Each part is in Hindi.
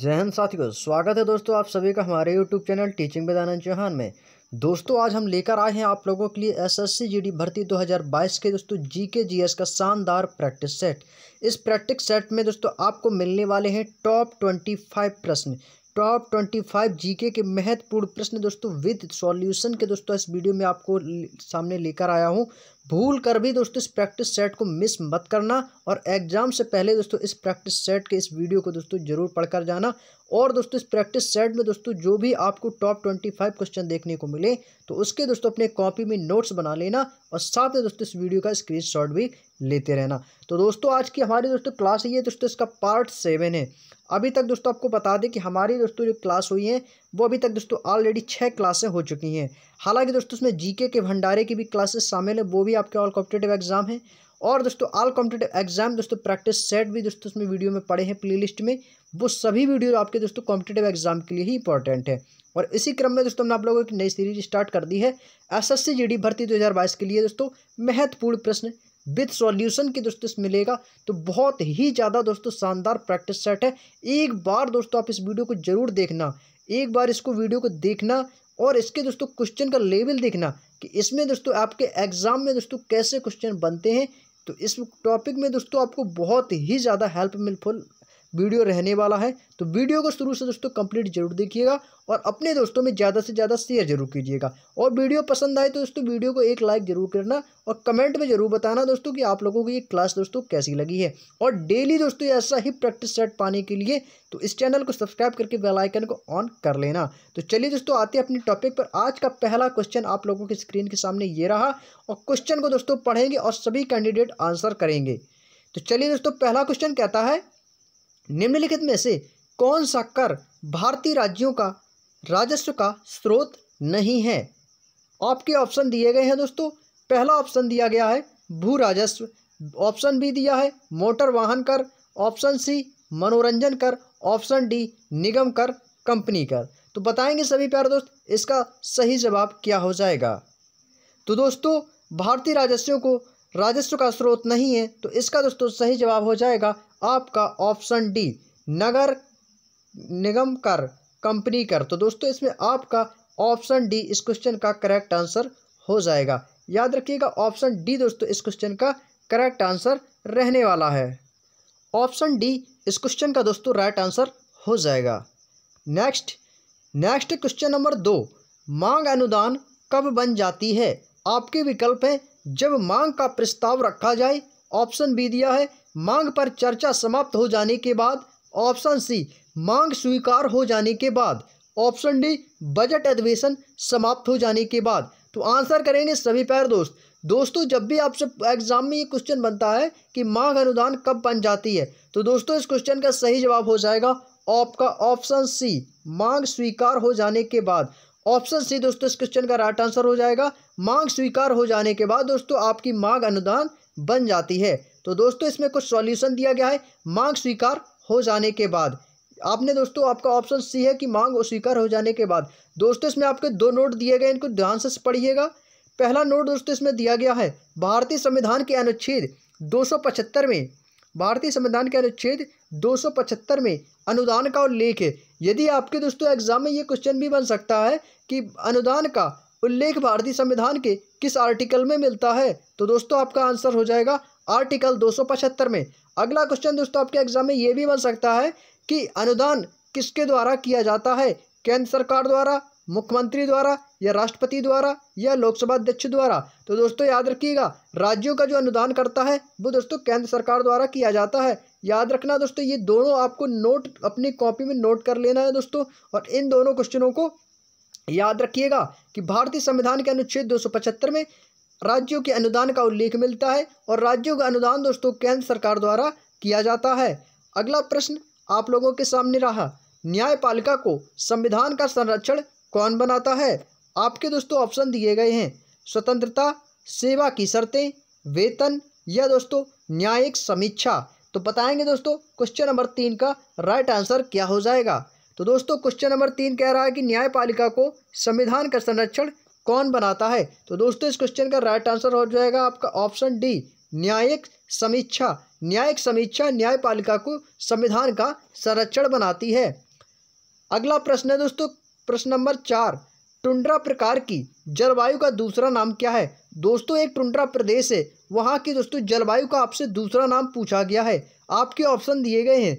जय हिंद साथियों स्वागत है दोस्तों आप सभी का हमारे YouTube channel teaching with Chauhan में दोस्तों आज हम लेकर आए हैं आप लोगों के लिए एसएससी जीडी भर्ती 2022 के दोस्तों जीके जीएस का शानदार प्रैक्टिस सेट इस प्रैक्टिस सेट में दोस्तों आपको मिलने वाले हैं टॉप 25 प्रश्न टॉप ट्वेंटी फाइव जी के महत्वपूर्ण प्रश्न दोस्तों विद सॉल्यूशन के दोस्तों इस वीडियो में आपको सामने लेकर आया हूँ भूल कर भी दोस्तों इस प्रैक्टिस सेट को मिस मत करना और एग्जाम से पहले दोस्तों इस प्रैक्टिस सेट के इस वीडियो को दोस्तों जरूर पढ़कर जाना और दोस्तों इस प्रैक्टिस सेट में दोस्तों जो भी आपको टॉप ट्वेंटी फाइव क्वेश्चन देखने को मिले तो उसके दोस्तों अपने कॉपी में नोट्स बना लेना और साथ में दोस्तों इस वीडियो का स्क्रीन भी लेते रहना तो दोस्तों आज की हमारी दोस्तों क्लास ये दोस्तों इसका पार्ट सेवन है अभी तक दोस्तों आपको बता दें कि हमारी दोस्तों जो क्लास हुई है वो अभी तक दोस्तों ऑलरेडी छः क्लासें हो चुकी हैं हालांकि दोस्तों उसमें जीके के भंडारे की भी क्लासेस शामिल है वो भी आपके ऑल कॉम्पिटेटिव एग्जाम है और दोस्तों ऑल कॉम्पिटेटिव एग्जाम दोस्तों प्रैक्टिस सेट भी दोस्तों उसमें वीडियो में पड़े हैं प्ले में वो सभी वीडियो आपके दोस्तों कॉम्पिटेटिव एग्जाम के लिए ही इंपॉर्टेंट है और इसी क्रम में दोस्तों हमने आप लोगों की नई सीरीज स्टार्ट कर दी है एस एस भर्ती दो के लिए दोस्तों महत्वपूर्ण प्रश्न विद सॉल्यूशन की दोस्तों इसमें मिलेगा तो बहुत ही ज़्यादा दोस्तों शानदार प्रैक्टिस सेट है एक बार दोस्तों आप इस वीडियो को ज़रूर देखना एक बार इसको वीडियो को देखना और इसके दोस्तों क्वेश्चन का लेवल देखना कि इसमें दोस्तों आपके एग्ज़ाम में दोस्तों कैसे क्वेश्चन बनते हैं तो इस टॉपिक में दोस्तों आपको बहुत ही ज़्यादा हेल्प मिलफुल वीडियो रहने वाला है तो वीडियो को शुरू से दोस्तों कंप्लीट जरूर देखिएगा और अपने दोस्तों में ज़्यादा से ज़्यादा शेयर जरूर कीजिएगा और वीडियो पसंद आए तो दोस्तों वीडियो को एक लाइक जरूर करना और कमेंट में जरूर बताना दोस्तों कि आप लोगों को ये क्लास दोस्तों कैसी लगी है और डेली दोस्तों ऐसा ही प्रैक्टिस सेट पाने के लिए तो इस चैनल को सब्सक्राइब करके बेलाइकन को ऑन कर लेना तो चलिए दोस्तों आते हैं अपने टॉपिक पर आज का पहला क्वेश्चन आप लोगों की स्क्रीन के सामने ये रहा और क्वेश्चन को दोस्तों पढ़ेंगे और सभी कैंडिडेट आंसर करेंगे तो चलिए दोस्तों पहला क्वेश्चन कहता है निम्नलिखित में से कौन सा कर भारतीय राज्यों का राजस्व का स्रोत नहीं है आपके ऑप्शन दिए गए हैं दोस्तों पहला ऑप्शन दिया गया है भू राजस्व ऑप्शन बी दिया है मोटर वाहन कर ऑप्शन सी मनोरंजन कर ऑप्शन डी निगम कर कंपनी कर तो बताएंगे सभी प्यारे दोस्त इसका सही जवाब क्या हो जाएगा तो दोस्तों भारतीय राजस्वों को राजस्व का स्रोत नहीं है तो इसका दोस्तों सही जवाब हो जाएगा आपका ऑप्शन डी नगर निगम कर कंपनी कर तो दोस्तों इसमें आपका ऑप्शन डी इस क्वेश्चन का करेक्ट आंसर हो जाएगा याद रखिएगा ऑप्शन डी दोस्तों इस क्वेश्चन का करेक्ट आंसर रहने वाला है ऑप्शन डी इस क्वेश्चन का दोस्तों राइट आंसर हो जाएगा नेक्स्ट नेक्स्ट क्वेश्चन नंबर दो मांग अनुदान कब बन जाती है आपके विकल्प हैं जब मांग का प्रस्ताव रखा जाए ऑप्शन बी दिया है मांग पर चर्चा समाप्त हो जाने के बाद ऑप्शन सी मांग स्वीकार हो जाने के बाद ऑप्शन डी बजट अधिवेशन समाप्त हो जाने के बाद तो आंसर करेंगे सभी पैर दोस्त दोस्तों जब भी आपसे एग्जाम में ये क्वेश्चन बनता है कि मांग अनुदान कब बन जाती है तो दोस्तों इस क्वेश्चन का सही जवाब हो जाएगा आपका ऑप्शन सी मांग स्वीकार हो जाने के बाद ऑप्शन सी दोस्तों इस क्वेश्चन का राइट आंसर हो जाएगा मांग स्वीकार हो जाने के बाद दोस्तों आपकी मांग अनुदान बन जाती है तो दोस्तों इसमें कुछ सॉल्यूशन दिया गया है मांग स्वीकार हो जाने के बाद आपने दोस्तों आपका ऑप्शन सी है कि मांग और स्वीकार हो जाने के बाद दोस्तों इसमें आपके दो नोट दिए गए इनको ध्यान से पढ़िएगा पहला नोट दोस्तों इसमें दिया गया है भारतीय संविधान के अनुच्छेद दो में भारतीय संविधान के अनुच्छेद दो में अनुदान का उल्लेख है यदि आपके दोस्तों एग्जाम में ये क्वेश्चन भी बन सकता है कि अनुदान का उल्लेख भारतीय संविधान के किस आर्टिकल में मिलता है तो दोस्तों आपका आंसर हो जाएगा आर्टिकल पचहत्तर में अगला क्वेश्चन दोस्तों आपके एग्जाम में ये भी बन सकता है कि अनुदान किसके द्वारा किया जाता है केंद्र सरकार द्वारा मुख्यमंत्री द्वारा या राष्ट्रपति द्वारा या लोकसभा अध्यक्ष द्वारा तो दोस्तों याद रखिएगा राज्यों का जो अनुदान करता है वो दोस्तों केंद्र सरकार द्वारा किया जाता है याद रखना दोस्तों ये दोनों आपको नोट अपनी कॉपी में नोट कर लेना है दोस्तों और इन दोनों क्वेश्चनों को याद रखिएगा कि भारतीय संविधान के अनुच्छेद पचहत्तर में राज्यों के अनुदान का उल्लेख मिलता है और राज्यों का अनुदान दोस्तों केंद्र सरकार द्वारा किया जाता है अगला प्रश्न आप लोगों के सामने रहा न्यायपालिका को संविधान का संरक्षण कौन बनाता है आपके दोस्तों ऑप्शन दिए गए हैं स्वतंत्रता सेवा की शर्तें वेतन या दोस्तों न्यायिक समीक्षा तो बताएंगे दोस्तों क्वेश्चन नंबर तीन का राइट आंसर क्या हो जाएगा तो दोस्तों क्वेश्चन नंबर तीन कह रहा है कि न्यायपालिका को संविधान का संरक्षण कौन बनाता है तो दोस्तों इस क्वेश्चन का राइट आंसर हो जाएगा आपका ऑप्शन डी न्यायिक समीक्षा न्यायिक समीक्षा न्यायपालिका को संविधान का संरक्षण बनाती है अगला प्रश्न है दोस्तों प्रश्न नंबर चार टुंड्रा प्रकार की जलवायु का दूसरा नाम क्या है दोस्तों एक टुंड्रा प्रदेश है वहाँ की दोस्तों जलवायु का आपसे दूसरा नाम पूछा गया है आपके ऑप्शन दिए गए हैं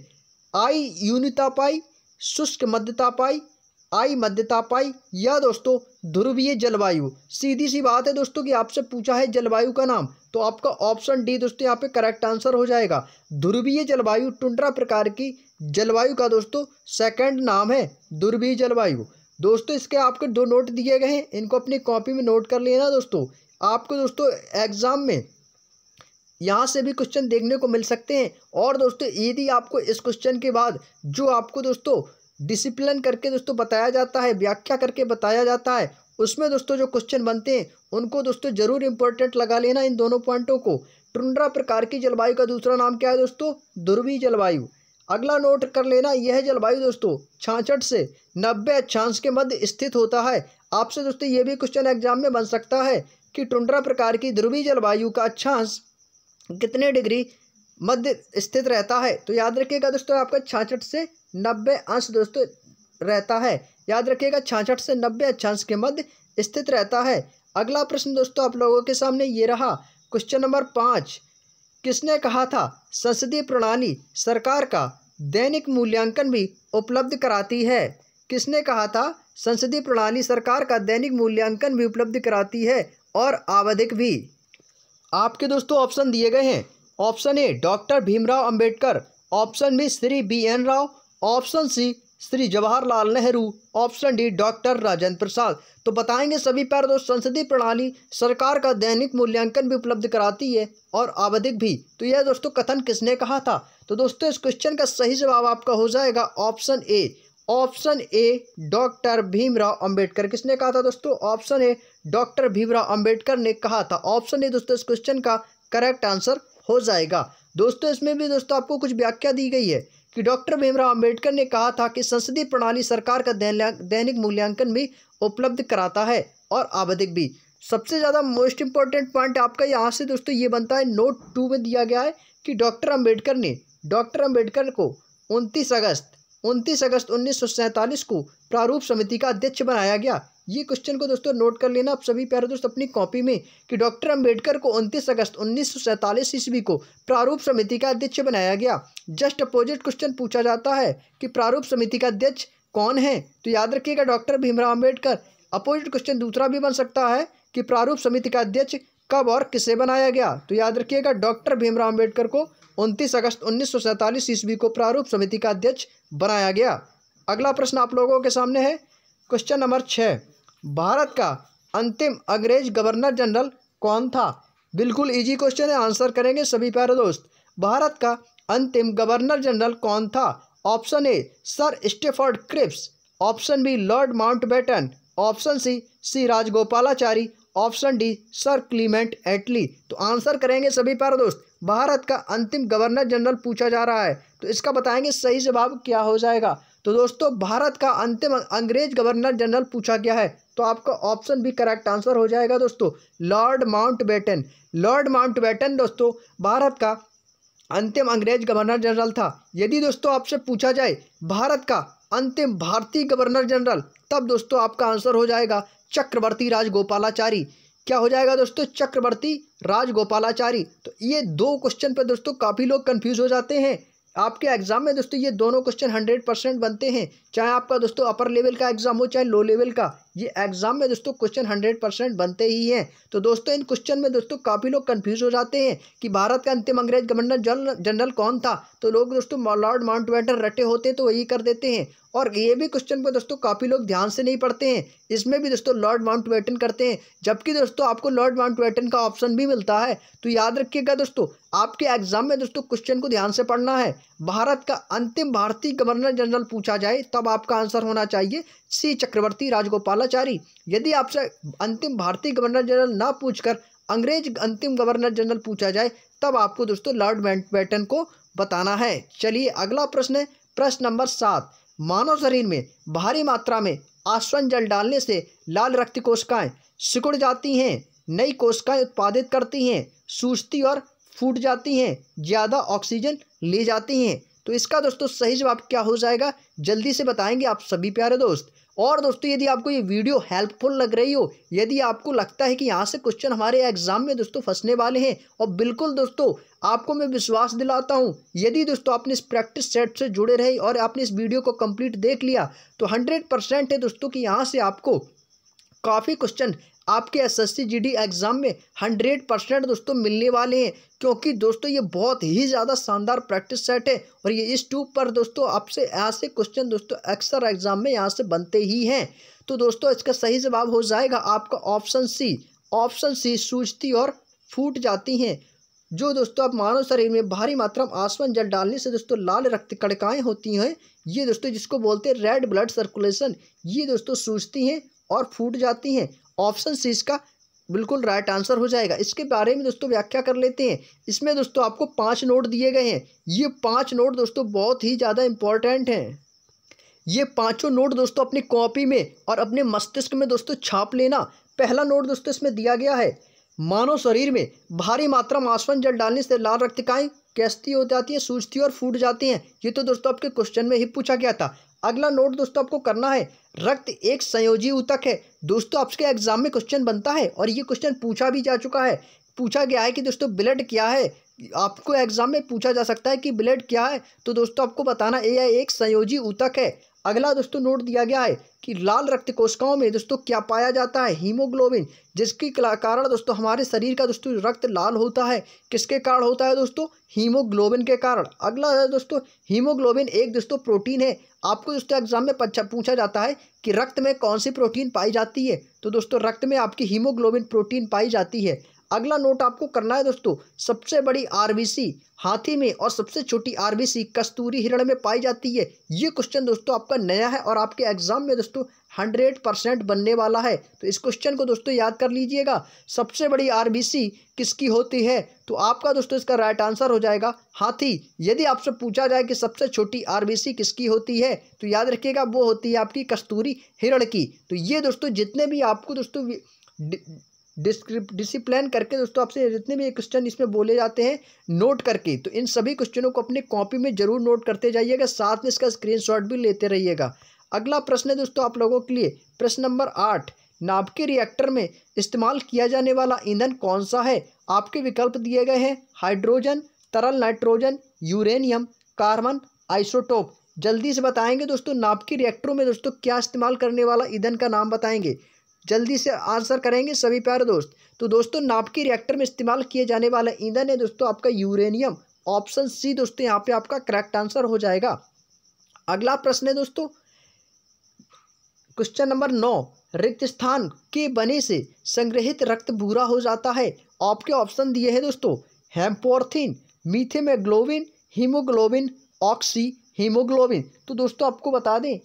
आई यूनितापाई शुष्क मध्यतापाई आई मध्यता पाई या दोस्तों ध्रुवीय जलवायु सीधी सी बात है दोस्तों कि आपसे पूछा है जलवायु का नाम तो आपका ऑप्शन डी दोस्तों यहाँ पे करेक्ट आंसर हो जाएगा ध्रुवीय जलवायु टुंड्रा प्रकार की जलवायु का दोस्तों सेकंड नाम है ध्रुवीय जलवायु दोस्तों इसके आपके दो नोट दिए गए हैं इनको अपनी कॉपी में नोट कर लेना दोस्तों आपको दोस्तों एग्ज़ाम में यहाँ से भी क्वेश्चन देखने को मिल सकते हैं और दोस्तों यदि आपको इस क्वेश्चन के बाद जो आपको दोस्तों डिसिप्लिन करके दोस्तों बताया जाता है व्याख्या करके बताया जाता है उसमें दोस्तों जो क्वेश्चन बनते हैं उनको दोस्तों जरूर इंपॉर्टेंट लगा लेना इन दोनों पॉइंटों को टुंड्रा प्रकार की जलवायु का दूसरा नाम क्या है दोस्तों ध्रुवीय जलवायु अगला नोट कर लेना यह जलवायु दोस्तों छाछठ से नब्बे अक्षांश के मध्य स्थित होता है आपसे दोस्तों ये भी क्वेश्चन एग्जाम में बन सकता है कि टुंड्रा प्रकार की ध्रुवीय जलवायु का अक्षांश कितने डिग्री मध्य स्थित रहता है तो याद रखिएगा दोस्तों आपका छाछठ से नब्बे अंश दोस्तों रहता है याद रखिएगा छाछठ से नब्बे अक्षांश के मध्य स्थित रहता है अगला प्रश्न दोस्तों आप लोगों के सामने ये रहा क्वेश्चन नंबर पाँच किसने कहा था संसदीय प्रणाली सरकार का दैनिक मूल्यांकन भी उपलब्ध कराती है किसने कहा था संसदीय प्रणाली सरकार का दैनिक मूल्यांकन भी उपलब्ध कराती है और आवधिक भी आपके दोस्तों ऑप्शन दिए गए हैं option A doctor Bhimrao Ambedkar option B Shri B N Rao option C Shri Jawaharlal Nehru option D doctor Rajendra Prasad तो बताएंगे सभी पैर दोस्त संसदीय प्रणाली सरकार का दैनिक मूल्यांकन भी उपलब्ध कराती है और आवधिक भी तो यह दोस्तों कथन किसने कहा था तो दोस्तों इस क्वेश्चन का सही जवाब आपका हो जाएगा option A option A doctor Bhimrao Ambedkar किसने कहा था दोस्तों option A doctor Bhimrao Ambedkar ने कहा था ऑप्शन ए दोस्तों इस क्वेश्चन का करेक्ट आंसर हो जाएगा दोस्तों इसमें भी दोस्तों आपको कुछ व्याख्या दी गई है कि डॉक्टर भीमराव अंबेडकर ने कहा था कि संसदीय प्रणाली सरकार का दैनिक मूल्यांकन भी उपलब्ध कराता है और आवधिक भी सबसे ज़्यादा मोस्ट इंपॉर्टेंट पॉइंट आपका यहाँ से दोस्तों ये बनता है नोट टू में दिया गया है कि डॉक्टर अम्बेडकर ने डॉक्टर अम्बेडकर को उनतीस अगस्त उनतीस अगस्त उन्नीस को प्रारूप समिति का अध्यक्ष बनाया गया ये क्वेश्चन को दोस्तों नोट कर लेना आप सभी प्यारे दोस्त अपनी कॉपी में कि डॉक्टर अंबेडकर को 29 अगस्त उन्नीस सौ ईस्वी को प्रारूप समिति का अध्यक्ष बनाया गया जस्ट अपोजिट क्वेश्चन पूछा जाता है कि प्रारूप समिति का अध्यक्ष कौन है तो याद रखिएगा doctor Bhimrao Ambedkar opposite question दूसरा भी बन सकता है कि प्रारूप समिति का अध्यक्ष कब और किसे बनाया गया तो याद रखिएगा डॉक्टर भीमराव अम्बेडकर को उनतीस अगस्त उन्नीस सौ ईस्वी को प्रारूप समिति का अध्यक्ष बनाया गया अगला प्रश्न आप लोगों के सामने है क्वेश्चन नंबर छः भारत का अंतिम अंग्रेज गवर्नर जनरल कौन था बिल्कुल इजी क्वेश्चन है आंसर करेंगे सभी प्यारे दोस्त भारत का अंतिम गवर्नर जनरल कौन था option A sir Stafford Cripps option B lord Mountbatten option C C Rajagopalachari option D sir Clement Attlee तो आंसर करेंगे सभी प्यारे दोस्त भारत का अंतिम गवर्नर जनरल पूछा जा रहा है तो इसका बताएंगे सही जवाब क्या हो जाएगा तो दोस्तों भारत का अंतिम अंग्रेज गवर्नर जनरल पूछा गया है तो आपका ऑप्शन भी करेक्ट आंसर हो जाएगा दोस्तों लॉर्ड बैटन लॉर्ड बैटन दोस्तों भारत का अंतिम अंग्रेज गवर्नर जनरल था यदि दोस्तों आपसे पूछा जाए भारत का अंतिम भारतीय गवर्नर जनरल तब दोस्तों आपका आंसर हो जाएगा चक्रवर्ती राजगोपालाचारी क्या हो जाएगा दोस्तों चक्रवर्ती राजगोपालाचारी तो ये दो क्वेश्चन पर दोस्तों काफ़ी लोग कन्फ्यूज़ हो जाते हैं आपके एग्ज़ाम में दोस्तों ये दोनों क्वेश्चन हंड्रेड परसेंट बनते हैं चाहे आपका दोस्तों अपर लेवल का एग्ज़ाम हो चाहे लो लेवल का ये एग्ज़ाम में दोस्तों क्वेश्चन हंड्रेड परसेंट बनते ही हैं तो दोस्तों इन क्वेश्चन में दोस्तों काफ़ी लोग कन्फ्यूज़ हो जाते हैं कि भारत का अंतिम अंग्रेज गवर्नर जनरल कौन था तो लोग दोस्तों लॉर्ड माउंटबेटन रटे होते हैं तो वही कर देते हैं और ये भी क्वेश्चन को दोस्तों काफ़ी लोग ध्यान से नहीं पढ़ते हैं इसमें भी दोस्तों लॉर्ड वेटन करते हैं जबकि दोस्तों आपको लॉर्ड वेटन का ऑप्शन भी मिलता है तो याद रखिएगा दोस्तों आपके एग्जाम में दोस्तों क्वेश्चन को ध्यान से पढ़ना है भारत का अंतिम भारतीय गवर्नर जनरल पूछा जाए तब आपका आंसर होना चाहिए सी चक्रवर्ती राजगोपाल कालाचारी यदि आपसे अंतिम भारतीय गवर्नर जनरल ना पूछकर अंग्रेज अंतिम गवर्नर जनरल पूछा जाए तब आपको दोस्तों लॉर्ड बैटन को बताना है चलिए अगला प्रश्न है प्रश्न नंबर सात मानव शरीर में भारी मात्रा में आश्वन जल डालने से लाल रक्त कोशिकाएं सिकुड़ जाती हैं नई कोशिकाएं उत्पादित करती हैं सूजती और फूट जाती हैं ज़्यादा ऑक्सीजन ले जाती हैं तो इसका दोस्तों सही जवाब क्या हो जाएगा जल्दी से बताएंगे आप सभी प्यारे दोस्त और दोस्तों यदि आपको ये वीडियो हेल्पफुल लग रही हो यदि आपको लगता है कि यहाँ से क्वेश्चन हमारे एग्ज़ाम में दोस्तों फंसने वाले हैं और बिल्कुल दोस्तों आपको मैं विश्वास दिलाता हूँ यदि दोस्तों आपने इस प्रैक्टिस सेट से जुड़े रहे और आपने इस वीडियो को कंप्लीट देख लिया तो हंड्रेड परसेंट है दोस्तों कि यहाँ से आपको काफ़ी क्वेश्चन आपके S S C G D exam में हंड्रेड परसेंट दोस्तों मिलने वाले हैं क्योंकि दोस्तों ये बहुत ही ज़्यादा शानदार प्रैक्टिस सेट है और ये इस ट्यूब पर दोस्तों आपसे ऐसे क्वेश्चन दोस्तों अक्सर एग्ज़ाम में यहाँ से बनते ही हैं तो दोस्तों इसका सही जवाब हो जाएगा आपका ऑप्शन सी ऑप्शन सी सूझती और फूट जाती हैं जो दोस्तों आप मानव शरीर में भारी मात्रा में आसवन जल डालने से दोस्तों लाल रक्त कड़काएँ होती हैं ये दोस्तों जिसको बोलते हैं रेड ब्लड सर्कुलेशन ये दोस्तों सूझती हैं और फूट जाती हैं ऑप्शन सी इसका बिल्कुल राइट आंसर हो जाएगा इसके बारे में दोस्तों व्याख्या कर लेते हैं इसमें दोस्तों आपको पांच नोट दिए गए हैं ये पांच नोट दोस्तों बहुत ही ज़्यादा इम्पॉर्टेंट हैं ये पांचों नोट दोस्तों अपनी कॉपी में और अपने मस्तिष्क में दोस्तों छाप लेना पहला नोट दोस्तों इसमें दिया गया है मानव शरीर में भारी मात्रा में आसवन जल डालने से लाल रक्तिकाएँ कैसती हो जाती हैं सूजती और फूट जाती हैं ये तो दोस्तों आपके क्वेश्चन में ही पूछा गया था अगला नोट दोस्तों आपको करना है रक्त एक संयोजी ऊतक है दोस्तों आपके एग्जाम में क्वेश्चन बनता है और ये क्वेश्चन पूछा भी जा चुका है पूछा गया है कि दोस्तों ब्लड क्या है आपको एग्जाम में पूछा जा सकता है कि ब्लड क्या है तो दोस्तों आपको बताना ये यह एक संयोजी ऊतक है अगला दोस्तों नोट दिया गया है कि लाल रक्त कोशिकाओं में दोस्तों क्या पाया जाता है हीमोग्लोबिन जिसके कारण दोस्तों हमारे शरीर का दोस्तों रक्त लाल होता है किसके कारण होता है दोस्तों हीमोग्लोबिन के कारण अगला है दोस्तों हीमोग्लोबिन एक दोस्तों प्रोटीन है आपको दोस्तों एग्जाम में पूछा जाता है कि रक्त में कौन सी प्रोटीन पाई जाती है तो दोस्तों रक्त में आपकी हीमोग्लोबिन प्रोटीन पाई जाती है अगला नोट आपको करना है दोस्तों सबसे बड़ी आरबीसी हाथी में और सबसे छोटी आरबीसी कस्तूरी हिरण में पाई जाती है ये क्वेश्चन दोस्तों आपका नया है और आपके एग्जाम में दोस्तों हंड्रेड परसेंट बनने वाला है तो इस क्वेश्चन को दोस्तों याद कर लीजिएगा सबसे बड़ी आरबीसी किसकी होती है तो आपका दोस्तों इसका राइट आंसर हो जाएगा हाथी यदि आपसे पूछा जाए कि सबसे छोटी आरबीसी किसकी होती है तो याद रखिएगा वो होती है आपकी कस्तूरी हिरण की तो ये दोस्तों जितने भी आपको दोस्तों डिसिप्लिन करके दोस्तों आपसे जितने भी क्वेश्चन इसमें बोले जाते हैं नोट करके तो इन सभी क्वेश्चनों को अपने कॉपी में जरूर नोट करते जाइएगा साथ में इसका स्क्रीनशॉट भी लेते रहिएगा अगला प्रश्न है दोस्तों आप लोगों के लिए प्रश्न नंबर आठ के रिएक्टर में इस्तेमाल किया जाने वाला ईंधन कौन सा है आपके विकल्प दिए गए हैं हाइड्रोजन तरल नाइट्रोजन यूरेनियम कार्बन आइसोटोप जल्दी से बताएंगे दोस्तों के रिएक्टरों में दोस्तों क्या इस्तेमाल करने वाला ईंधन का नाम बताएंगे जल्दी से आंसर करेंगे सभी प्यारे दोस्त तो दोस्तों के रिएक्टर में इस्तेमाल किए जाने वाला ईंधन है दोस्तों आपका यूरेनियम ऑप्शन सी दोस्तों यहाँ पे आपका करेक्ट आंसर हो जाएगा अगला प्रश्न है दोस्तों क्वेश्चन नंबर नौ रिक्त स्थान के बने से संग्रहित रक्त भूरा हो जाता है आपके ऑप्शन दिए हैं दोस्तों हेम्पोर्थिन मीथेमेग्लोबिन हीमोग्लोबिन ऑक्सी हीमोग्लोबिन तो दोस्तों आपको बता दें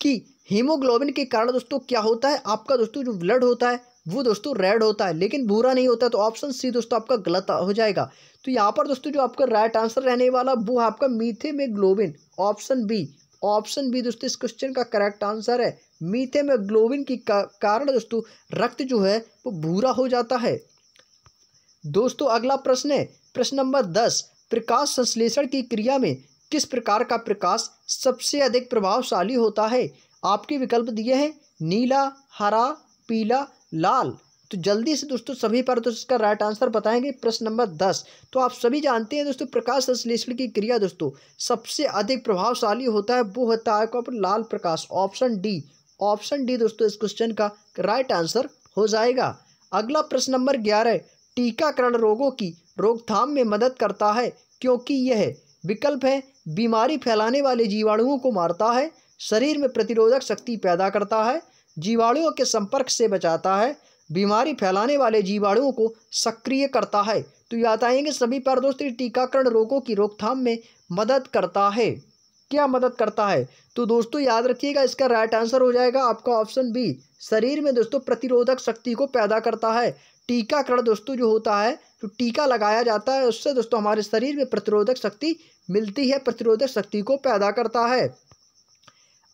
कि हीमोग्लोबिन के कारण दोस्तों क्या होता है आपका दोस्तों जो ब्लड होता है वो दोस्तों रेड होता है लेकिन भूरा नहीं होता तो ऑप्शन सी दोस्तों आपका गलत हो जाएगा तो यहाँ पर दोस्तों जो आपका राइट आंसर रहने वाला वो आपका methaemoglobin option B option B दोस्तों इस क्वेश्चन का करेक्ट आंसर है मीथे में ग्लोबिन की का, कारण दोस्तों रक्त जो है वो भूरा हो जाता है दोस्तों अगला प्रश्न है प्रश्न नंबर दस प्रकाश संश्लेषण की क्रिया में किस प्रकार का प्रकाश सबसे अधिक प्रभावशाली होता है आपके विकल्प दिए हैं नीला हरा पीला लाल तो जल्दी से दोस्तों सभी पर तो इसका राइट आंसर बताएंगे प्रश्न नंबर दस तो आप सभी जानते हैं दोस्तों प्रकाश संश्लेषण की क्रिया दोस्तों सबसे अधिक प्रभावशाली होता है वो होता है आपका लाल प्रकाश ऑप्शन डी ऑप्शन डी दोस्तों इस क्वेश्चन का राइट आंसर हो जाएगा अगला प्रश्न नंबर ग्यारह टीकाकरण रोगों की रोकथाम में मदद करता है क्योंकि यह विकल्प है बीमारी फैलाने वाले जीवाणुओं को मारता है शरीर में प्रतिरोधक शक्ति पैदा करता है जीवाणुओं के संपर्क से बचाता है बीमारी फैलाने वाले जीवाणुओं को सक्रिय करता है तो याद आएंगे सभी पर दोस्तों टीकाकरण रोगों की रोकथाम में मदद करता है क्या मदद करता है तो दोस्तों याद रखिएगा इसका राइट आंसर हो जाएगा आपका ऑप्शन बी शरीर में दोस्तों प्रतिरोधक शक्ति को पैदा करता है टीकाकरण दोस्तों जो होता है जो तो टीका लगाया जाता है उससे दोस्तों हमारे शरीर में प्रतिरोधक शक्ति मिलती है प्रतिरोधक शक्ति को पैदा करता है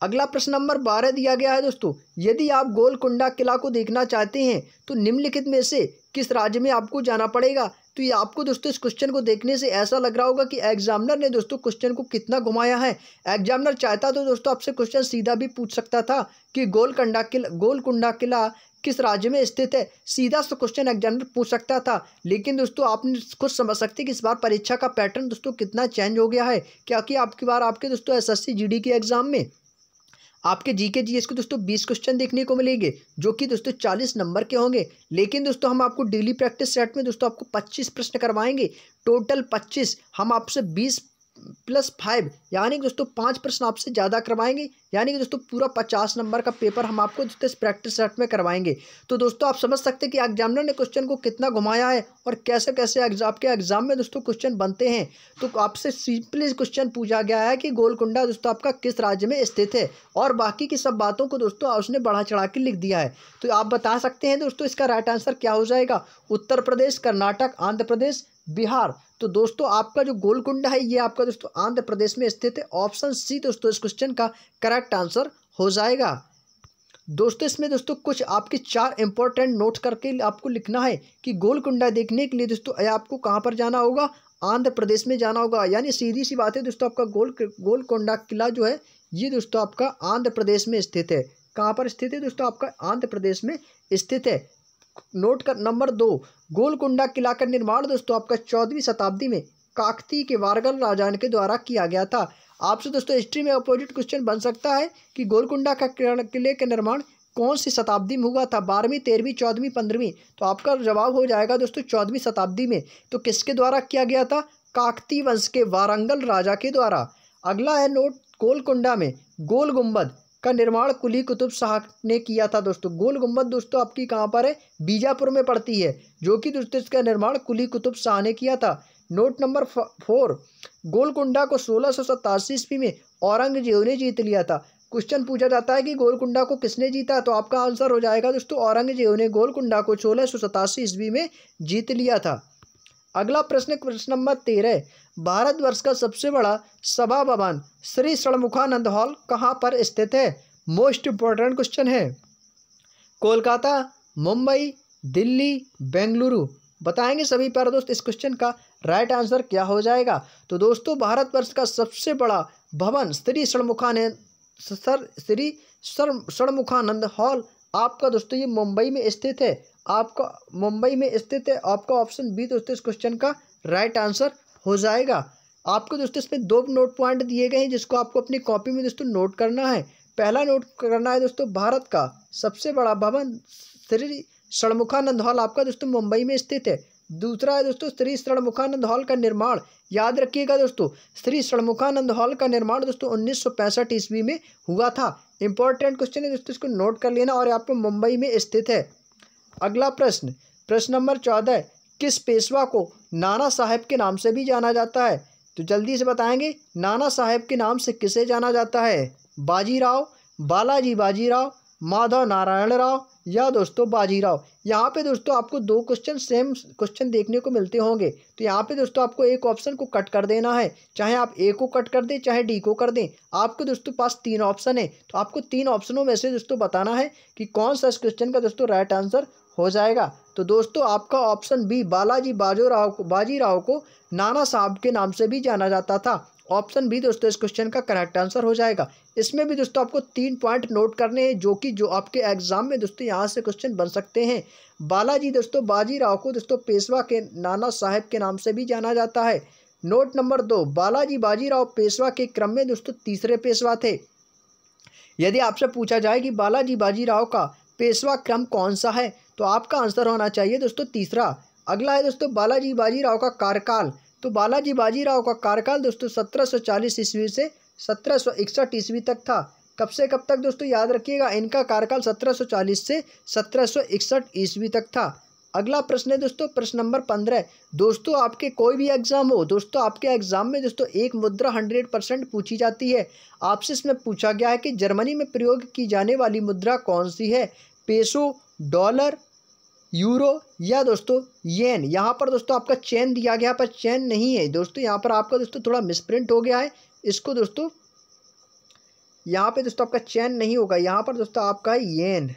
अगला प्रश्न नंबर बारह दिया गया है दोस्तों यदि आप गोलकुंडा किला को देखना चाहते हैं तो निम्नलिखित में से किस राज्य में आपको जाना पड़ेगा तो ये आपको दोस्तों इस क्वेश्चन को देखने से ऐसा लग रहा होगा कि एग्जामिनर ने दोस्तों क्वेश्चन को कितना घुमाया है एग्जामिनर चाहता तो दोस्तों आपसे क्वेश्चन सीधा भी पूछ सकता था कि गोलकंडा किला गोलकुंडा किला किस राज्य में स्थित है सीधा सा क्वेश्चन एग्जामिनर पूछ सकता था लेकिन दोस्तों आप खुद समझ सकते कि इस बार परीक्षा का पैटर्न दोस्तों कितना चेंज हो गया है क्या कि आपकी बार आपके दोस्तों एस एस के एग्ज़ाम में आपके जी के जी एस के दोस्तों बीस क्वेश्चन देखने को मिलेंगे जो कि दोस्तों चालीस नंबर के होंगे लेकिन दोस्तों हम आपको डेली प्रैक्टिस सेट में दोस्तों आपको पच्चीस प्रश्न करवाएंगे टोटल पच्चीस हम आपसे बीस प्लस फाइव यानी कि दोस्तों पाँच प्रश्न आपसे ज़्यादा करवाएंगे यानी कि दोस्तों पूरा पचास नंबर का पेपर हम आपको जितने इस प्रैक्टिस सेट में करवाएंगे तो दोस्तों आप समझ सकते हैं कि एग्जामिनर ने क्वेश्चन को कितना घुमाया है और कैसे कैसे आपके एग्जाम में दोस्तों क्वेश्चन बनते हैं तो आपसे सिंपली क्वेश्चन पूछा गया है कि गोलकुंडा दोस्तों आपका किस राज्य में स्थित है और बाकी की सब बातों को दोस्तों उसने बढ़ा चढ़ा के लिख दिया है तो आप बता सकते हैं दोस्तों इसका राइट आंसर क्या हो जाएगा उत्तर प्रदेश कर्नाटक आंध्र प्रदेश बिहार तो दोस्तों आपका जो गोलकुंडा है ये आपका दोस्तों आंध्र प्रदेश में स्थित है ऑप्शन सी दोस्तों इस क्वेश्चन का करेक्ट आंसर हो जाएगा दोस्तों इसमें दोस्तों कुछ आपके चार इंपॉर्टेंट नोट करके आपको लिखना है कि गोलकुंडा देखने के लिए दोस्तों आपको कहाँ पर जाना होगा आंध्र प्रदेश में जाना होगा यानी सीधी सी बात है दोस्तों आपका गोल गोलकुंडा किला जो है ये दोस्तों आपका आंध्र प्रदेश में स्थित है कहाँ पर स्थित है दोस्तों आपका आंध्र प्रदेश में स्थित है नोट कर नंबर दो गोलकुंडा किला का निर्माण दोस्तों आपका चौदहवीं शताब्दी में काकती के वारगल राजान के द्वारा किया गया था आपसे दोस्तों हिस्ट्री में अपोजिट क्वेश्चन बन सकता है कि गोलकुंडा का किले का निर्माण कौन सी शताब्दी में हुआ था बारहवीं तेरहवीं चौदहवीं पंद्रहवीं तो आपका जवाब हो जाएगा दोस्तों चौदहवीं शताब्दी में तो किसके द्वारा किया गया था काकती वंश के वारंगल राजा के द्वारा अगला है नोट गोलकुंडा में गोल गुम्बद का निर्माण कुली कुतुब शाह ने किया था दोस्तों गोल गुम्बद दोस्तों आपकी कहाँ पर है बीजापुर में पड़ती है जो कि दोस्तों इसका निर्माण कुली कुतुब शाह ने किया था नोट नंबर फोर गोलकुंडा को सोलह सौ सतासी ईस्वी में औरंगजेब ने जीत लिया था क्वेश्चन पूछा जाता है कि गोलकुंडा को किसने जीता तो आपका आंसर हो जाएगा दोस्तों औरंगजेब ने गोलकुंडा को सोलह सौ सतासी ईस्वी में जीत लिया था अगला प्रश्न प्रश्न नंबर तेरह भारतवर्ष का सबसे बड़ा सभा भवन श्री षणमुखानंद हॉल कहाँ पर स्थित है मोस्ट इम्पोर्टेंट क्वेश्चन है कोलकाता मुंबई दिल्ली बेंगलुरु बताएंगे सभी प्यारे दोस्त इस क्वेश्चन का राइट आंसर क्या हो जाएगा तो दोस्तों भारतवर्ष का सबसे बड़ा भवन श्री षणमुखानंद सर श्री षणमुखानंद हॉल आपका दोस्तों ये मुंबई में स्थित है आपका मुंबई में स्थित है आपका ऑप्शन बी दोस्तों इस क्वेश्चन का राइट आंसर हो जाएगा आपको दोस्तों तो इसमें दो नोट पॉइंट दिए गए हैं जिसको आपको अपनी कॉपी में दोस्तों नोट करना है पहला नोट करना है दोस्तों भारत का सबसे बड़ा भवन श्री षणमुखानंद हॉल आपका दोस्तों मुंबई में स्थित है दूसरा है दोस्तों श्री षणमुखानंद हॉल का निर्माण याद रखिएगा दोस्तों श्री षणमुखानंद हॉल का निर्माण दोस्तों उन्नीस सौ ईस्वी में हुआ था इंपॉर्टेंट क्वेश्चन है दोस्तों इसको नोट कर लेना और आपको मुंबई में स्थित है अगला प्रश्न प्रश्न नंबर चौदह किस पेशवा को नाना साहब के नाम से भी जाना जाता है तो जल्दी से बताएंगे नाना साहब के नाम से किसे जाना जाता है बाजीराव बालाजी बाजीराव माधव नारायण राव या दोस्तों बाजीराव यहाँ पे दोस्तों आपको दो क्वेश्चन सेम क्वेश्चन देखने को मिलते होंगे तो यहाँ पे दोस्तों आपको एक ऑप्शन को कट कर देना है चाहे आप ए को कट कर दें चाहे डी को कर दें आपके दोस्तों पास तीन ऑप्शन है तो आपको तीन ऑप्शनों में से दोस्तों बताना है कि कौन सा इस क्वेश्चन का दोस्तों राइट आंसर हो जाएगा तो दोस्तों आपका ऑप्शन बी बालाजी बाजूराव को बाजीराव को नाना साहब के नाम से भी जाना जाता था ऑप्शन बी दोस्तों इस क्वेश्चन का करेक्ट आंसर हो जाएगा इसमें भी दोस्तों आपको तीन पॉइंट नोट करने हैं जो कि जो आपके एग्जाम में दोस्तों यहाँ से क्वेश्चन बन सकते हैं बालाजी दोस्तों बाजीराव को दोस्तों पेशवा के नाना साहब के नाम से भी जाना जाता है नोट नंबर दो बालाजी बाजीराव पेशवा के क्रम में दोस्तों तीसरे पेशवा थे यदि आपसे पूछा जाए कि बालाजी बाजीराव का पेशवा क्रम कौन सा है तो आपका आंसर होना चाहिए दोस्तों तीसरा अगला है दोस्तों बालाजी बाजीराव का कार्यकाल तो बालाजी बाजीराव का कार्यकाल दोस्तों सत्रह सौ चालीस ईस्वी से सत्रह सौ इकसठ ईस्वी तक था कब से कब तक दोस्तों याद रखिएगा इनका कार्यकाल सत्रह सौ चालीस से सत्रह सौ इकसठ ईस्वी तक था अगला प्रश्न है दोस्तों प्रश्न नंबर पंद्रह दोस्तों आपके कोई भी एग्ज़ाम हो दोस्तों आपके एग्ज़ाम में दोस्तों एक मुद्रा हंड्रेड परसेंट पूछी जाती है आपसे इसमें पूछा गया है कि जर्मनी में प्रयोग की जाने वाली मुद्रा कौन सी है पेसो डॉलर यूरो या दोस्तों येन यहाँ पर दोस्तों आपका चैन दिया गया पर चैन नहीं है दोस्तों यहाँ पर आपका दोस्तों थोड़ा मिसप्रिंट हो गया है इसको दोस्तों यहाँ पर दोस्तों आपका चैन नहीं होगा यहाँ पर दोस्तों आपका है येन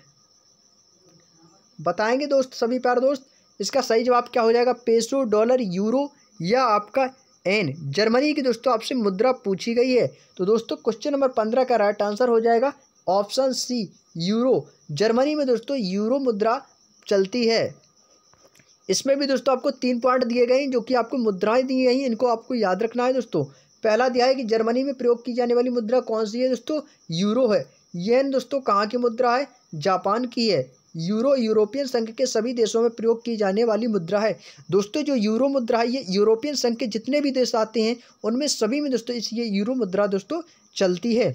बताएंगे दोस्त सभी प्यार दोस्त इसका सही जवाब क्या हो जाएगा पेसो डॉलर यूरो या आपका एन जर्मनी की दोस्तों आपसे मुद्रा पूछी गई है तो दोस्तों क्वेश्चन नंबर पंद्रह का राइट आंसर हो जाएगा ऑप्शन सी यूरो जर्मनी में दोस्तों यूरो मुद्रा चलती है इसमें भी दोस्तों आपको तीन पॉइंट दिए गए हैं जो कि आपको मुद्राएं दी गई हैं इनको आपको याद रखना है दोस्तों पहला दिया है कि जर्मनी में प्रयोग की जाने वाली मुद्रा कौन सी है दोस्तों यूरो है येन दोस्तों कहाँ की मुद्रा है जापान की है यूरो यूरोपियन संघ के सभी देशों में प्रयोग की जाने वाली मुद्रा है दोस्तों जो यूरो मुद्रा है ये यूरोपियन संघ के जितने भी देश आते हैं उनमें सभी में दोस्तों इस ये यूरो मुद्रा दोस्तों चलती है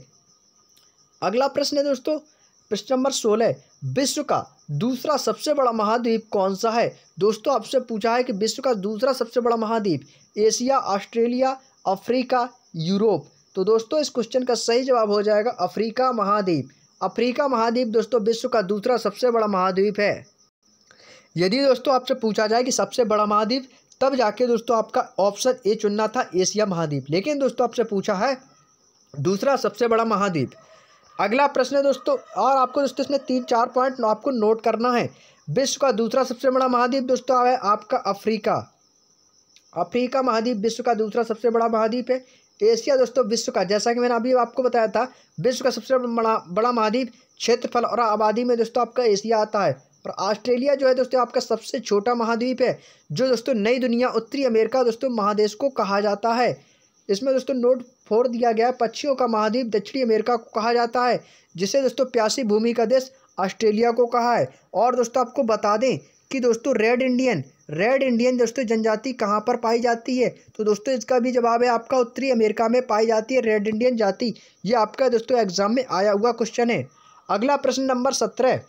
अगला प्रश्न है दोस्तों प्रश्न नंबर सोलह विश्व का दूसरा सबसे बड़ा महाद्वीप कौन सा है दोस्तों आपसे पूछा है कि विश्व का दूसरा सबसे बड़ा महाद्वीप एशिया ऑस्ट्रेलिया अफ्रीका यूरोप तो दोस्तों इस क्वेश्चन का सही जवाब हो जाएगा अफ्रीका महाद्वीप अफ्रीका महाद्वीप दोस्तों विश्व का दूसरा सबसे बड़ा महाद्वीप है यदि दोस्तों आपसे पूछा जाए कि सबसे बड़ा महाद्वीप तब जाके दोस्तों आपका ऑप्शन ए चुनना था एशिया महाद्वीप लेकिन दोस्तों आपसे पूछा है दूसरा सबसे बड़ा महाद्वीप अगला प्रश्न है दोस्तों और आपको दोस्तों इसमें तीन चार पॉइंट आपको नोट करना है विश्व का दूसरा सबसे बड़ा महाद्वीप दोस्तों है आपका अफ्रीका अफ्रीका महाद्वीप विश्व का दूसरा सबसे बड़ा महाद्वीप है तो एशिया दोस्तों विश्व का जैसा कि मैंने अभी आपको बताया था विश्व का सबसे बड़ा बड़ा महाद्वीप क्षेत्रफल और आबादी में दोस्तों आपका एशिया आता है और ऑस्ट्रेलिया जो है दोस्तों आपका सबसे छोटा महाद्वीप है जो दोस्तों नई दुनिया उत्तरी अमेरिका दोस्तों महादेश को कहा जाता है इसमें दोस्तों नोट फोर दिया गया पक्षियों का महाद्वीप दक्षिणी अमेरिका को कहा जाता है जिसे दोस्तों प्यासी भूमि का देश ऑस्ट्रेलिया को कहा है और दोस्तों आपको बता दें कि दोस्तों रेड इंडियन रेड इंडियन दोस्तों जनजाति कहाँ पर पाई जाती है तो दोस्तों इसका भी जवाब है आपका उत्तरी अमेरिका में पाई जाती है रेड इंडियन जाति ये आपका दोस्तों एग्जाम में आया हुआ क्वेश्चन है अगला प्रश्न नंबर सत्रह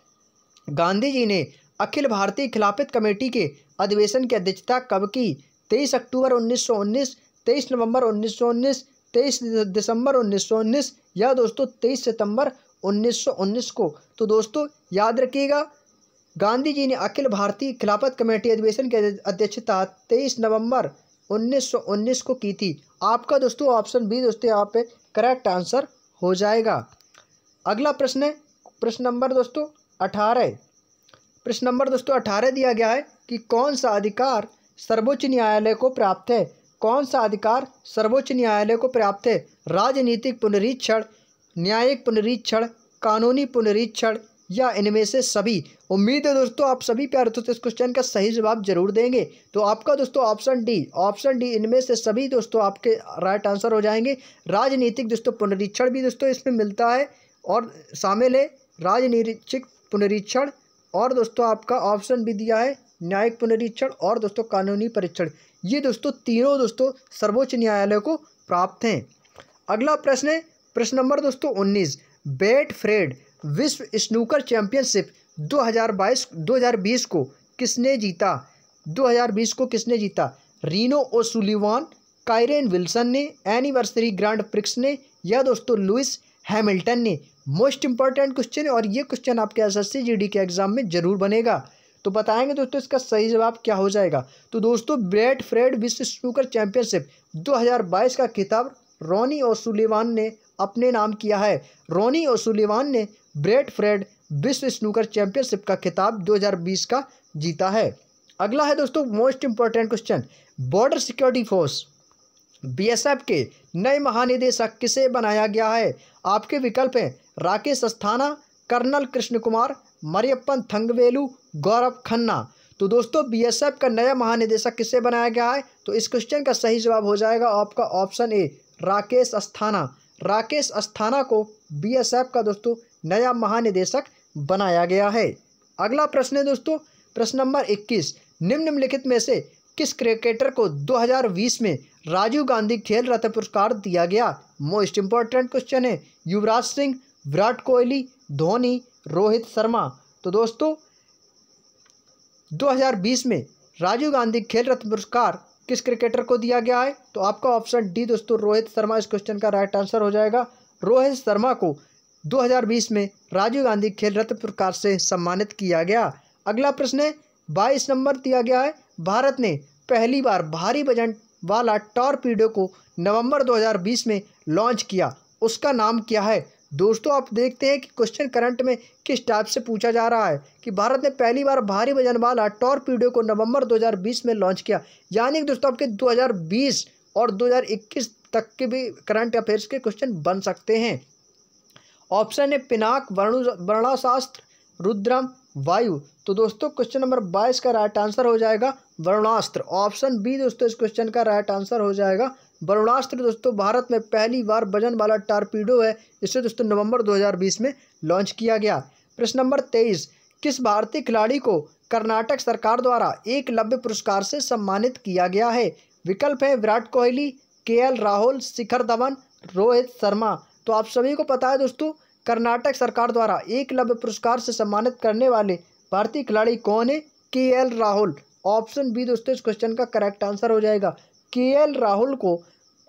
गांधी जी ने अखिल भारतीय खिलाफत कमेटी के अधिवेशन की अध्यक्षता कब की तेईस अक्टूबर उन्नीस सौ नवंबर उन्नीस सौ उन्नीस तेईस दिसंबर उन्नीस सौ उन्नीस या दोस्तों तेईस सितंबर उन्नीस सौ उन्नीस को तो दोस्तों याद रखिएगा गांधी जी ने अखिल भारतीय खिलाफत कमेटी अधिवेशन की अध्यक्षता 23 नवंबर 1919 को की थी आपका दोस्तों ऑप्शन बी दोस्तों यहाँ पे करेक्ट आंसर हो जाएगा अगला प्रश्न है प्रश्न नंबर दोस्तों अठारह प्रश्न नंबर दोस्तों अठारह दिया गया है कि कौन सा अधिकार सर्वोच्च न्यायालय को प्राप्त है कौन सा अधिकार सर्वोच्च न्यायालय को प्राप्त है राजनीतिक पुनरीक्षण न्यायिक पुनरीक्षण कानूनी पुनरीक्षण या इनमें से सभी उम्मीद है दोस्तों आप सभी प्यार दोस्तों इस क्वेश्चन का सही जवाब जरूर देंगे तो आपका दोस्तों ऑप्शन डी ऑप्शन डी इनमें से सभी दोस्तों आपके राइट आंसर हो जाएंगे राजनीतिक दोस्तों पुनरीक्षण भी दोस्तों इसमें मिलता है और शामिल है राजनीतिक पुनरीक्षण और दोस्तों आपका ऑप्शन भी दिया है न्यायिक पुनरीक्षण और दोस्तों कानूनी परीक्षण ये दोस्तों तीनों दोस्तों सर्वोच्च न्यायालय को प्राप्त हैं अगला प्रश्न है प्रश्न नंबर दोस्तों उन्नीस बेट फ्रेड विश्व स्नूकर चैंपियनशिप 2022 2020 को किसने जीता 2020 को किसने जीता रीनो ओसुलिवान कायरेन विल्सन ने एनिवर्सरी ग्रांड प्रिक्स ने या दोस्तों लुइस हैमिल्टन ने मोस्ट इंपॉर्टेंट क्वेश्चन और ये क्वेश्चन आपके एस एस के एग्जाम में जरूर बनेगा तो बताएंगे दोस्तों इसका सही जवाब क्या हो जाएगा तो दोस्तों ब्रेड फ्रेड विश्व स्नूकर चैंपियनशिप 2022 का खिताब रोनी ओसुलिवान ने अपने नाम किया है रोनी ओसुलिवान ने ब्रेड फ्रेड विश्व स्नूकर चैंपियनशिप का खिताब 2020 का जीता है अगला है दोस्तों most important question border security force BSF के नए महानिदेशक किसे बनाया गया है आपके विकल्प हैं राकेश अस्थाना कर्नल कृष्ण कुमार मरियप्पन थंगवेलू गौरव खन्ना तो दोस्तों बीएसएफ का नया महानिदेशक किसे बनाया गया है तो इस क्वेश्चन का सही जवाब हो जाएगा आपका ऑप्शन ए राकेश अस्थाना राकेश अस्थाना को बीएसएफ का दोस्तों नया महानिदेशक बनाया गया है अगला प्रश्न है दोस्तों प्रश्न नंबर 21 निम्नलिखित में से किस क्रिकेटर को 2020 में राजीव गांधी खेल रत्न पुरस्कार दिया गया मोस्ट इम्पॉर्टेंट क्वेश्चन है युवराज सिंह विराट कोहली धोनी रोहित शर्मा तो दोस्तों 2020 में राजीव गांधी खेल रत्न पुरस्कार किस क्रिकेटर को दिया गया है तो आपका ऑप्शन डी दोस्तों रोहित शर्मा इस क्वेश्चन का राइट आंसर हो जाएगा रोहित शर्मा को 2020 में राजीव गांधी खेल रत्न पुरस्कार से सम्मानित किया गया अगला प्रश्न है बाईस नंबर दिया गया है भारत ने पहली बार भारी वजन वाला टॉरपीडो को नवंबर 2020 में लॉन्च किया उसका नाम क्या है दोस्तों आप देखते हैं कि क्वेश्चन करंट में किस टाइप से पूछा जा रहा है कि भारत ने पहली बार भारी वजन वाला टॉरपीडो को नवंबर 2020 में लॉन्च किया यानी कि दोस्तों आपके 2020 और 2021 तक के भी करंट अफेयर्स के क्वेश्चन बन सकते हैं ऑप्शन है पिनाक वर्णु वर्णाशास्त्र रुद्रम वायु तो दोस्तों क्वेश्चन नंबर बाईस का राइट आंसर हो जाएगा वरुणास्त्र ऑप्शन बी दोस्तों इस क्वेश्चन का राइट आंसर हो जाएगा वरुणास्त्र दोस्तों भारत में पहली बार वजन वाला टारपीडो है इसे दोस्तों नवंबर 2020 में लॉन्च किया गया प्रश्न नंबर तेईस किस भारतीय खिलाड़ी को कर्नाटक सरकार द्वारा एक लव्य पुरस्कार से सम्मानित किया गया है विकल्प है विराट कोहली के राहुल शिखर धवन रोहित शर्मा तो आप सभी को पता है दोस्तों कर्नाटक सरकार द्वारा एकलव्य पुरस्कार से सम्मानित करने वाले भारतीय खिलाड़ी कौन है के एल राहुल ऑप्शन बी दोस्तों इस क्वेश्चन का करेक्ट आंसर हो जाएगा के एल राहुल को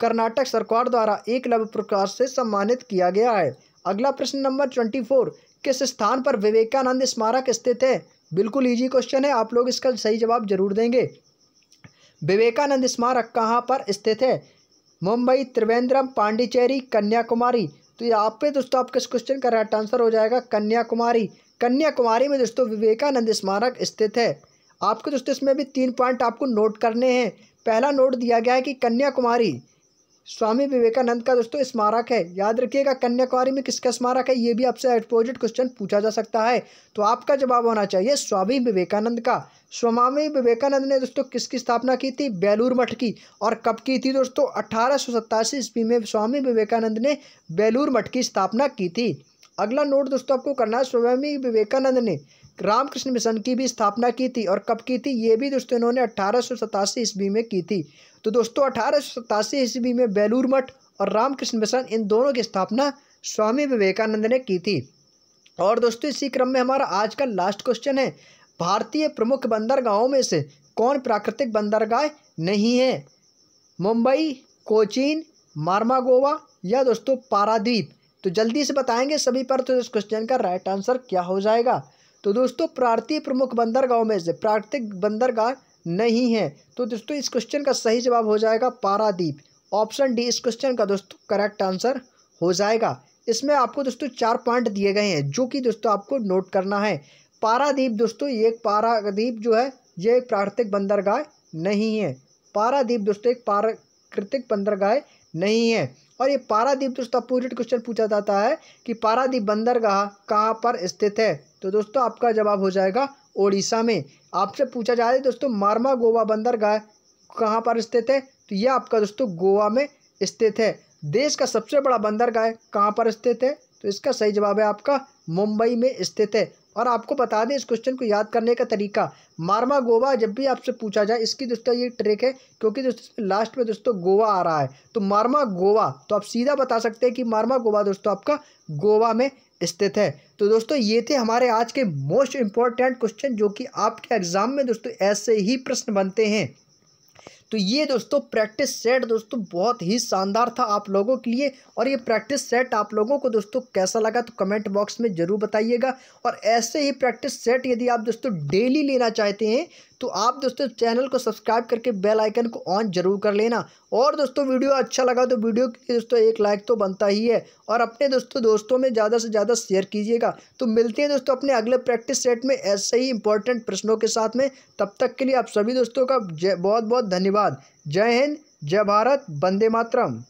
कर्नाटक सरकार द्वारा एकलव्य पुरस्कार से सम्मानित किया गया है अगला प्रश्न नंबर ट्वेंटी फोर किस स्थान पर विवेकानंद स्मारक स्थित है बिल्कुल ईजी क्वेश्चन है आप लोग इसका सही जवाब जरूर देंगे विवेकानंद स्मारक कहाँ पर स्थित है मुंबई त्रिवेंद्रम पांडिचेरी कन्याकुमारी तो यहाँ पे दोस्तों आपके इस क्वेश्चन का राइट आंसर हो जाएगा कन्याकुमारी कन्याकुमारी में दोस्तों विवेकानंद स्मारक स्थित है आपको दोस्तों इसमें भी तीन पॉइंट आपको नोट करने हैं पहला नोट दिया गया है कि कन्याकुमारी स्वामी विवेकानंद का दोस्तों स्मारक है याद रखिएगा कन्याकुमारी में किसका स्मारक है ये भी आपसे एडपोजिट क्वेश्चन पूछा जा सकता है तो आपका जवाब होना चाहिए स्वामी विवेकानंद का स्वामी विवेकानंद ने दोस्तों किसकी स्थापना की थी बेलूर मठ की और कब की थी दोस्तों अठारह ईस्वी में स्वामी विवेकानंद ने बेलूर मठ की स्थापना की थी अगला नोट दोस्तों आपको करना है स्वामी विवेकानंद ने रामकृष्ण मिशन की भी स्थापना की थी और कब की थी ये भी दोस्तों इन्होंने अट्ठारह सौ ईस्वी में की थी तो दोस्तों अठारह सौ ईस्वी में बेलूर मठ और रामकृष्ण मिशन इन दोनों की स्थापना स्वामी विवेकानंद ने की थी और दोस्तों इसी क्रम में हमारा आज का लास्ट क्वेश्चन है भारतीय प्रमुख बंदरगाहों में से कौन प्राकृतिक बंदरगाह नहीं है मुंबई कोचीन मार्मागोवा या दोस्तों पारादीप तो जल्दी से बताएंगे सभी पर तो इस क्वेश्चन का राइट आंसर क्या हो जाएगा तो दोस्तों प्रार्थी प्रमुख बंदरगाहों में से प्राकृतिक बंदरगाह नहीं है तो दोस्तों इस क्वेश्चन का सही जवाब हो जाएगा पारादीप ऑप्शन डी इस क्वेश्चन का दोस्तों करेक्ट आंसर हो जाएगा इसमें आपको दोस्तों चार पॉइंट दिए गए हैं जो कि दोस्तों आपको नोट करना है पारादीप दोस्तों ये एक पारादीप जो है ये एक प्राकृतिक बंदरगाह नहीं है पारादीप दोस्तों एक प्राकृतिक बंदरगाह नहीं है और ये पारादीप दोस्तों अपोजिट क्वेश्चन पूछा जाता है कि पारादीप बंदरगाह कहाँ पर स्थित है तो दोस्तों आपका जवाब हो जाएगा ओडिशा में आपसे पूछा जाए दोस्तों मारमा गोवा बंदरगाह कहाँ पर स्थित है तो यह आपका दोस्तों गोवा में स्थित है देश का सबसे बड़ा बंदरगाह कहाँ पर स्थित है तो इसका सही जवाब है आपका मुंबई में स्थित है और आपको बता दें इस क्वेश्चन को याद करने का तरीका मारमा गोवा जब भी आपसे पूछा जाए इसकी दोस्तों ये ट्रिक है क्योंकि दोस्तों लास्ट में दोस्तों गोवा आ रहा है तो मारमा गोवा तो आप सीधा बता सकते हैं कि मारमा गोवा दोस्तों आपका गोवा में स्थित है तो दोस्तों ये थे हमारे आज के मोस्ट इम्पॉर्टेंट क्वेश्चन जो कि आपके एग्ज़ाम में दोस्तों ऐसे ही प्रश्न बनते हैं तो ये दोस्तों प्रैक्टिस सेट दोस्तों बहुत ही शानदार था आप लोगों के लिए और ये प्रैक्टिस सेट आप लोगों को दोस्तों कैसा लगा तो कमेंट बॉक्स में ज़रूर बताइएगा और ऐसे ही प्रैक्टिस सेट यदि आप दोस्तों डेली लेना चाहते हैं तो आप दोस्तों चैनल को सब्सक्राइब करके बेल आइकन को ऑन जरूर कर लेना और दोस्तों वीडियो अच्छा लगा तो वीडियो के दोस्तों एक लाइक तो बनता ही है और अपने दोस्तों दोस्तों में ज़्यादा से ज़्यादा शेयर कीजिएगा तो मिलते हैं दोस्तों अपने अगले प्रैक्टिस सेट में ऐसे ही इंपॉर्टेंट प्रश्नों के साथ में तब तक के लिए आप सभी दोस्तों का बहुत बहुत धन्यवाद जय हिंद जय भारत वंदे मातरम